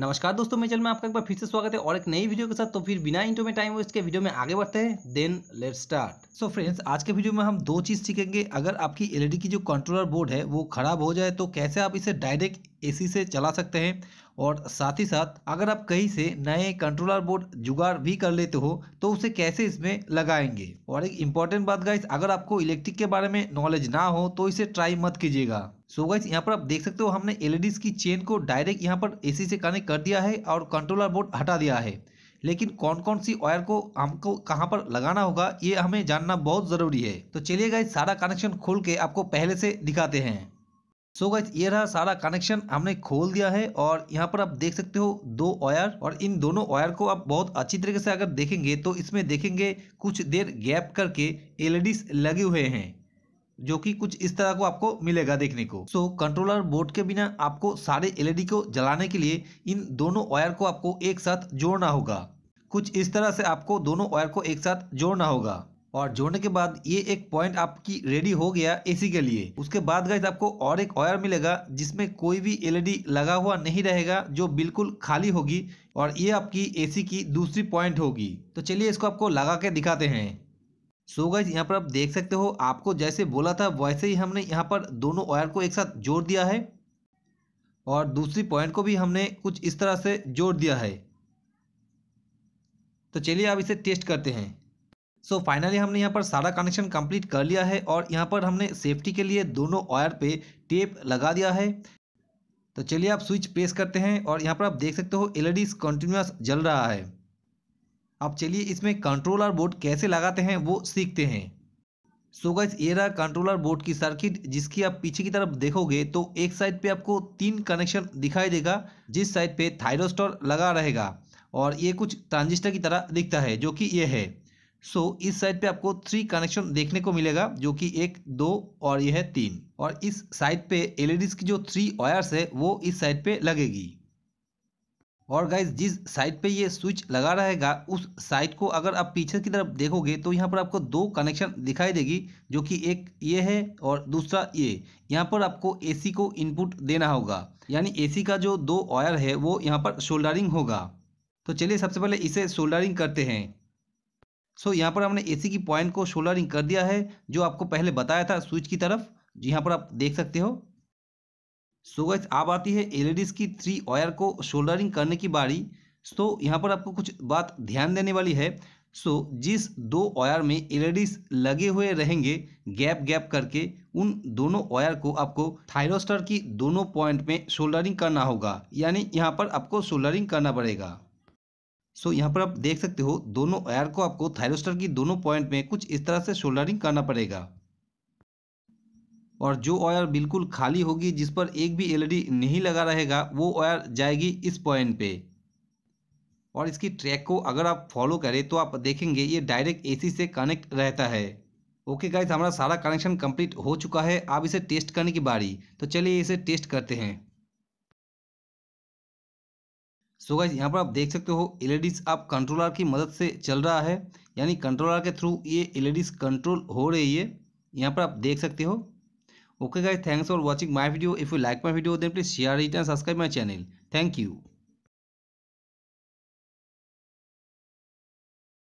नमस्कार दोस्तों मैं चल में आपका एक बार फिर से स्वागत है और एक नई वीडियो के साथ तो फिर बिना इंटो में टाइम वेस्ट के वीडियो में आगे बढ़ते हैं then let start so friends आज के वीडियो में हम दो चीज़ सीखेंगे अगर आपकी एलईडी e की जो कंट्रोलर बोर्ड है वो ख़राब हो जाए तो कैसे आप इसे डायरेक्ट एसी से चला सकते हैं और साथ ही साथ अगर आप कहीं से नए कंट्रोलर बोर्ड जुगाड़ भी कर लेते हो तो उसे कैसे इसमें लगाएंगे और एक इम्पॉर्टेंट बात गाइस अगर आपको इलेक्ट्रिक के बारे में नॉलेज ना हो तो इसे ट्राई मत कीजिएगा सो गाइस यहाँ पर आप देख सकते हो हमने एलईडीज e की चेन को डायरेक्ट यहाँ पर एसी से कनेक्ट कर दिया है और कंट्रोलर बोर्ड हटा दिया है लेकिन कौन कौन सी वायर को हमको कहाँ पर लगाना होगा ये हमें जानना बहुत ज़रूरी है तो चलिए गाइस सारा कनेक्शन खोल के आपको पहले से दिखाते हैं सो गाइस ये रहा सारा कनेक्शन हमने खोल दिया है और यहाँ पर आप देख सकते हो दो वायर और इन दोनों वायर को आप बहुत अच्छी तरीके से अगर देखेंगे तो इसमें देखेंगे कुछ देर गैप करके एल e लगे हुए हैं जो कि कुछ इस तरह को आपको मिलेगा देखने को सो so, कंट्रोलर बोर्ड के बिना आपको सारे एलईडी e को जलाने के लिए इन दोनों वायर को आपको एक साथ जोड़ना होगा कुछ इस तरह से आपको दोनों वायर को एक साथ जोड़ना होगा और जोड़ने के बाद ये एक पॉइंट आपकी रेडी हो गया एसी के लिए उसके बाद गाइस आपको और एक वायर मिलेगा जिसमें कोई भी एलईडी e लगा हुआ नहीं रहेगा जो बिल्कुल खाली होगी और ये आपकी एसी की दूसरी पॉइंट होगी तो चलिए इसको आपको लगा के दिखाते हैं सो गाइज यहाँ पर आप देख सकते हो आपको जैसे बोला था वैसे ही हमने यहाँ पर दोनों वायर को एक साथ जोड़ दिया है और दूसरी पॉइंट को भी हमने कुछ इस तरह से जोड़ दिया है तो चलिए आप इसे टेस्ट करते हैं सो so, फाइनली हमने यहाँ पर सारा कनेक्शन कंप्लीट कर लिया है और यहाँ पर हमने सेफ्टी के लिए दोनों वायर पे टेप लगा दिया है तो चलिए आप स्विच प्रेस करते हैं और यहाँ पर आप देख सकते हो एलईडी कंटिन्यूस e जल रहा है अब चलिए इसमें कंट्रोलर बोर्ड कैसे लगाते हैं वो सीखते हैं सो so गाइज ये रहा कंट्रोलर बोर्ड की सर्किट जिसकी आप पीछे की तरफ देखोगे तो एक साइड पे आपको तीन कनेक्शन दिखाई देगा जिस साइड पे थायरोस्टोर लगा रहेगा और ये कुछ ट्रांजिस्टर की तरह दिखता है जो कि ये है सो so, इस साइड पे आपको थ्री कनेक्शन देखने को मिलेगा जो कि एक दो और यह है तीन और इस साइड पे एल e की जो थ्री वायर्स है वो इस साइड पे लगेगी और गाइज जिस साइड पे ये स्विच लगा रहेगा उस साइड को अगर आप पीछे की तरफ देखोगे तो यहाँ पर आपको दो कनेक्शन दिखाई देगी जो कि एक ये है और दूसरा ये यहाँ पर आपको एसी को इनपुट देना होगा यानी एसी का जो दो वायर है वो यहाँ पर शोल्डरिंग होगा तो चलिए सबसे पहले इसे शोल्डरिंग करते हैं सो so, यहाँ पर हमने ए की पॉइंट को शोल्डरिंग कर दिया है जो आपको पहले बताया था स्विच की तरफ यहाँ पर आप देख सकते हो सो गैस अब आती है एलईडीज e की थ्री वायर को शोल्डरिंग करने की बारी सो so, यहाँ पर आपको कुछ बात ध्यान देने वाली है सो so, जिस दो वायर में एलईडीज e लगे हुए रहेंगे गैप गैप करके उन दोनों वायर को आपको थायरोस्टर की दोनों पॉइंट में शोल्डरिंग करना होगा यानी यहाँ पर आपको शोल्डरिंग करना पड़ेगा सो so, यहाँ पर आप देख सकते हो दोनों वायर को आपको थायरोस्टर की दोनों पॉइंट में कुछ इस तरह से शोल्डरिंग करना पड़ेगा और जो वायर बिल्कुल खाली होगी जिस पर एक भी एलईडी e नहीं लगा रहेगा वो वायर जाएगी इस पॉइंट पे और इसकी ट्रैक को अगर आप फॉलो करें तो आप देखेंगे ये डायरेक्ट एसी से कनेक्ट रहता है ओके गाइस हमारा सारा कनेक्शन कंप्लीट हो चुका है आप इसे टेस्ट करने की बारी तो चलिए इसे टेस्ट करते हैं सो गाइस यहाँ पर आप देख सकते हो एल आप कंट्रोलर की मदद से चल रहा है यानी कंट्रोलर के थ्रू ये एल कंट्रोल e हो रही है यहाँ पर आप देख सकते हो Okay guys, thanks for watching my video. If you like my video, then please share it and subscribe my channel. Thank you.